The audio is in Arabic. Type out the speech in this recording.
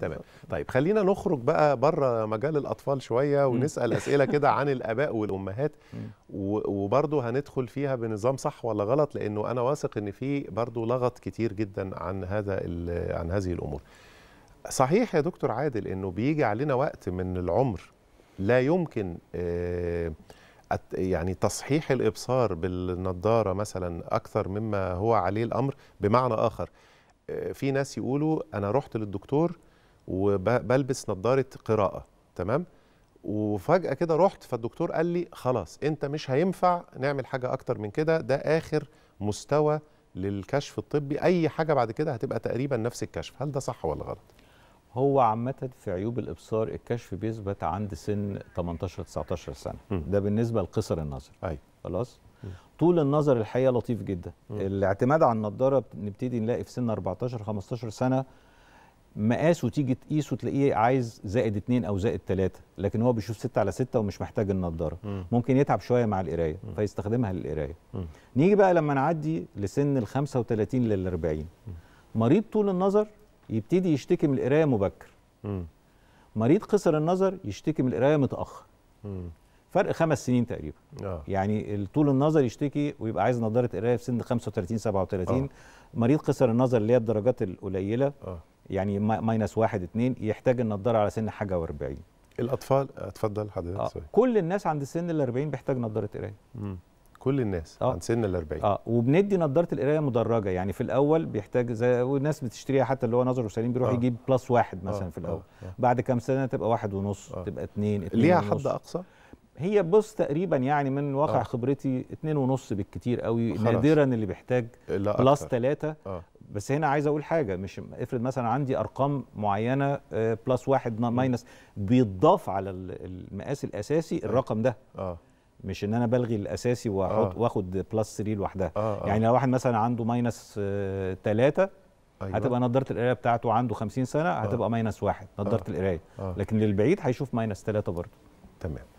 تمام طيب خلينا نخرج بقى بره مجال الاطفال شويه ونسال اسئله كده عن الاباء والامهات وبرضه هندخل فيها بنظام صح ولا غلط لانه انا واثق ان في برضه لغط كتير جدا عن هذا عن هذه الامور صحيح يا دكتور عادل انه بيجي علينا وقت من العمر لا يمكن آه، يعني تصحيح الابصار بالنضاره مثلا اكثر مما هو عليه الامر بمعنى اخر آه، في ناس يقولوا انا رحت للدكتور وبلبس نظاره قراءه تمام وفجاه كده رحت فالدكتور قال لي خلاص انت مش هينفع نعمل حاجه اكتر من كده ده اخر مستوى للكشف الطبي اي حاجه بعد كده هتبقى تقريبا نفس الكشف هل ده صح ولا غلط هو عامة في عيوب الإبصار الكشف بيثبت عند سن 18 19 سنة م. ده بالنسبة لقصر النظر أي. خلاص م. طول النظر الحقيقة لطيف جدا م. الاعتماد على النضارة بنبتدي نلاقي في سن 14 15 سنة مقاسه تيجي تقيسه تلاقيه عايز زائد اتنين او زائد تلاته لكن هو بيشوف ستة على ستة ومش محتاج النضاره م. ممكن يتعب شويه مع القرايه فيستخدمها للقرايه نيجي بقى لما نعدي لسن ال 35 لل 40 مريض طول النظر يبتدي يشتكي من القرايه مبكر م. مريض قصر النظر يشتكي من القرايه متاخر فرق خمس سنين تقريبا آه. يعني طول النظر يشتكي ويبقى عايز نظاره قرايه في سن 35 37 آه. مريض قصر النظر اللي هي الدرجات القليله آه. يعني ماينس واحد اتنين يحتاج النضاره على سن حاجه و40 الاطفال اتفضل حضرتك آه. كل الناس عند سن ال 40 بيحتاج نضاره قرايه كل الناس آه. عند سن ال 40 اه وبندي نضاره القرايه مدرجه يعني في الاول بيحتاج زي والناس بتشتريها حتى اللي هو نظره سليم بيروح آه. يجيب بلس واحد مثلا آه. في آه، الاول آه. آه. بعد كام سنه تبقى واحد ونص آه. تبقى اتنين, اتنين ليها حد اقصى؟ هي بص تقريبا يعني من واقع آه. خبرتي اتنين ونص بالكتير قوي نادرا اللي بيحتاج بلس ثلاثة آه. بس هنا عايز اقول حاجه مش افرض مثلا عندي ارقام معينه بلس آه، واحد ماينس بيتضاف على المقاس الاساسي أيوة. الرقم ده اه مش ان انا بلغي الاساسي واحط آه. واخد بلس 3 لوحدها آه آه. يعني لو واحد مثلا عنده ماينس آه، 3 أيوة. هتبقى نضاره القرايه بتاعته عنده 50 سنه هتبقى آه. ماينس واحد نضاره آه. القرايه آه. لكن للبعيد هيشوف ماينس 3 برضه تمام